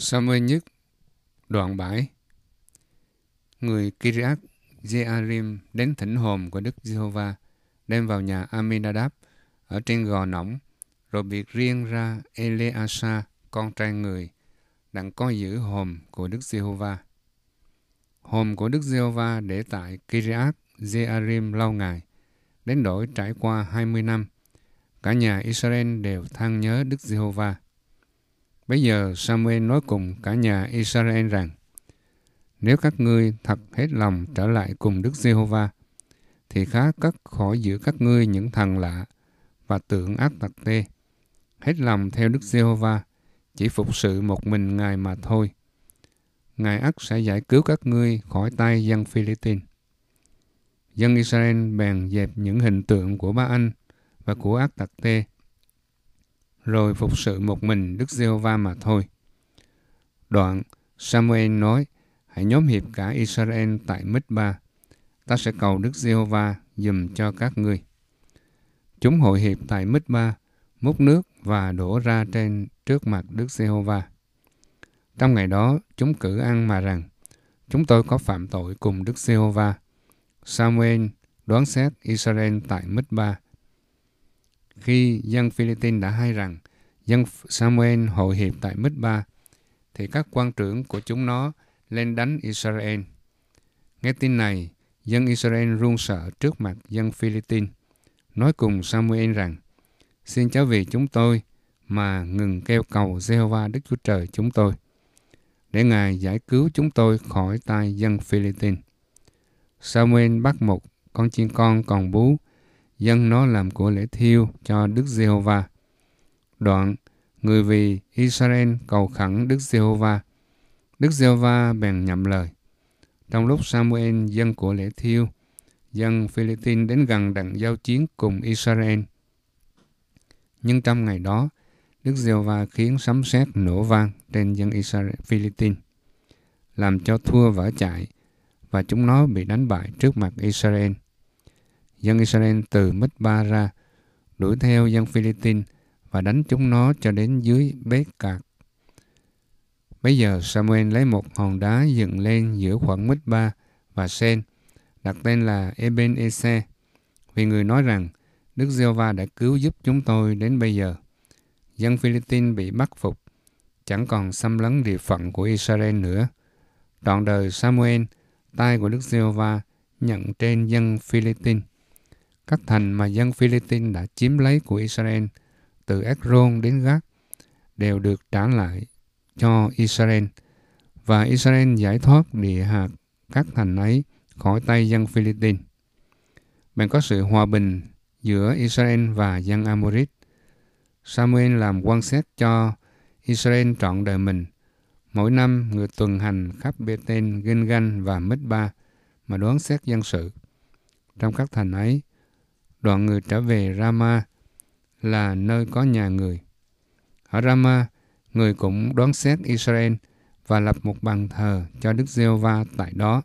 Samuel nhất đoạn 7 Người Kiriak Jearim đến thỉnh hồn của Đức Giê-hô-va đem vào nhà Aminadab ở trên gò nỏng rồi biệt riêng ra Eleasa con trai người đặng coi giữ hồn của Đức Giê-hô-va. Hồn của Đức Giê-hô-va để tại Kiriak Jearim lâu ngày đến đổi trải qua 20 năm cả nhà Israel đều than nhớ Đức Giê-hô-va. Bây giờ Samuel nói cùng cả nhà Israel rằng, nếu các ngươi thật hết lòng trở lại cùng Đức Giê-hô-va, thì khá cắt khỏi giữa các ngươi những thần lạ và tượng ác tặc tê. Hết lòng theo Đức Giê-hô-va, chỉ phục sự một mình Ngài mà thôi. Ngài ắt sẽ giải cứu các ngươi khỏi tay dân Philippines. Dân Israel bèn dẹp những hình tượng của ba anh và của ác tặc tê rồi phục sự một mình Đức Giêsu va mà thôi. Đoạn, Samuel nói, hãy nhóm hiệp cả Israel tại Mít-ba. Ta sẽ cầu Đức Giêsu va dùm cho các ngươi. Chúng hội hiệp tại Mít-ba, múc nước và đổ ra trên trước mặt Đức Giê-hô-va. Trong ngày đó, chúng cử ăn mà rằng, chúng tôi có phạm tội cùng Đức Giê-hô-va. Samuel đoán xét Israel tại Mít-ba khi dân Philippines đã hay rằng dân Samuel hội hiệp tại Mít-ba, thì các quan trưởng của chúng nó lên đánh Israel. Nghe tin này, dân Israel run sợ trước mặt dân Philippines, nói cùng Samuel rằng, Xin cháu vì chúng tôi mà ngừng kêu cầu Jehovah Đức Chúa Trời chúng tôi, để Ngài giải cứu chúng tôi khỏi tay dân Philippines. Samuel bắt một con chiên con còn bú dân nó làm của lễ thiêu cho Đức Giê-hô-va. Đoạn, người vì Israel cầu khẩn Đức Giê-hô-va. Đức Giê-hô-va bèn nhậm lời. Trong lúc Samuel dâng của lễ thiêu, dân Philippines đến gần đặng giao chiến cùng Israel. Nhưng trong ngày đó, Đức Giê-hô-va khiến sấm sét nổ vang trên dân Israel Philippines, làm cho thua vỡ chạy và chúng nó bị đánh bại trước mặt Israel dân Israel từ Mít-ba ra, đuổi theo dân Philippines và đánh chúng nó cho đến dưới bếp cạc. Bây giờ Samuel lấy một hòn đá dựng lên giữa khoảng Mít-ba và Sen, đặt tên là Eben Ese, vì người nói rằng Đức Giê-hô-va đã cứu giúp chúng tôi đến bây giờ. Dân Philippines bị bắt phục, chẳng còn xâm lấn địa phận của Israel nữa. Trọn đời Samuel, tay của Đức Giê-hô-va nhận trên dân Philippines các thành mà dân Philippines đã chiếm lấy của Israel từ Ekron đến Gath đều được trả lại cho Israel và Israel giải thoát địa hạt các thành ấy khỏi tay dân Philippines. Bèn có sự hòa bình giữa Israel và dân Amorit. Samuel làm quan xét cho Israel trọn đời mình. Mỗi năm người tuần hành khắp Bethel, Gilgal và Mizpa mà đoán xét dân sự. Trong các thành ấy, đoạn người trở về Rama là nơi có nhà người. Ở Rama, người cũng đoán xét Israel và lập một bàn thờ cho Đức Giê-hô-va tại đó.